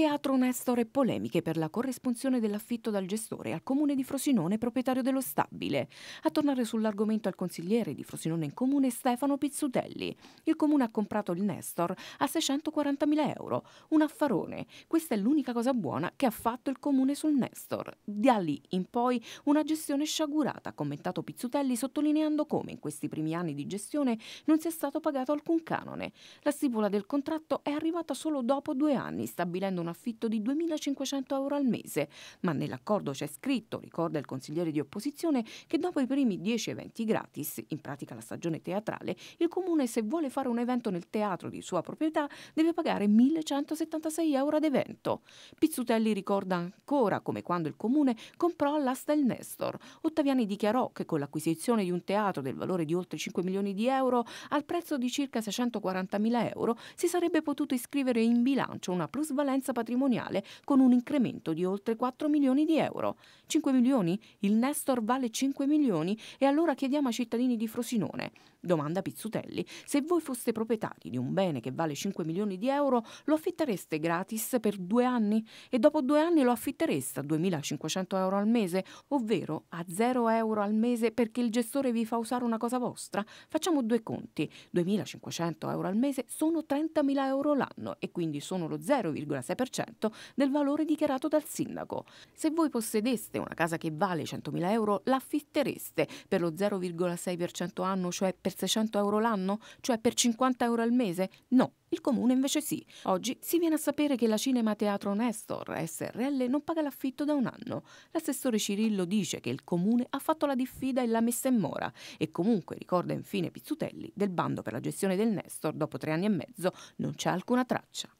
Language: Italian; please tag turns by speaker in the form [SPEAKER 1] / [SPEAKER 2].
[SPEAKER 1] Teatro Nestor e polemiche per la corresponsione dell'affitto dal gestore al comune di Frosinone, proprietario dello stabile. A tornare sull'argomento al consigliere di Frosinone in comune Stefano Pizzutelli. Il comune ha comprato il Nestor a 640.000 euro, un affarone. Questa è l'unica cosa buona che ha fatto il comune sul Nestor. Da lì in poi una gestione sciagurata, ha commentato Pizzutelli sottolineando come in questi primi anni di gestione non sia stato pagato alcun canone. La stipula del contratto è arrivata solo dopo due anni, stabilendo una affitto di 2.500 euro al mese, ma nell'accordo c'è scritto, ricorda il consigliere di opposizione, che dopo i primi 10 eventi gratis, in pratica la stagione teatrale, il comune se vuole fare un evento nel teatro di sua proprietà deve pagare 1.176 euro ad evento. Pizzutelli ricorda ancora come quando il comune comprò l'asta il Nestor. Ottaviani dichiarò che con l'acquisizione di un teatro del valore di oltre 5 milioni di euro al prezzo di circa 640 mila euro si sarebbe potuto iscrivere in bilancio una plusvalenza ricchezza patrimoniale con un incremento di oltre 4 milioni di euro. 5 milioni? Il Nestor vale 5 milioni e allora chiediamo ai cittadini di Frosinone. Domanda Pizzutelli, se voi foste proprietari di un bene che vale 5 milioni di euro, lo affittereste gratis per due anni e dopo due anni lo affittereste a 2.500 euro al mese, ovvero a 0 euro al mese perché il gestore vi fa usare una cosa vostra? Facciamo due conti, 2.500 euro al mese sono 30.000 euro l'anno e quindi sono lo 0,6% 50% del valore dichiarato dal sindaco. Se voi possedeste una casa che vale 100.000 euro, l'affittereste per lo 0,6% anno, cioè per 600 euro l'anno, cioè per 50 euro al mese? No, il comune invece sì. Oggi si viene a sapere che la Cinema Teatro Nestor SRL non paga l'affitto da un anno. L'assessore Cirillo dice che il comune ha fatto la diffida e l'ha messa in mora e comunque ricorda infine Pizzutelli del bando per la gestione del Nestor dopo tre anni e mezzo non c'è alcuna traccia.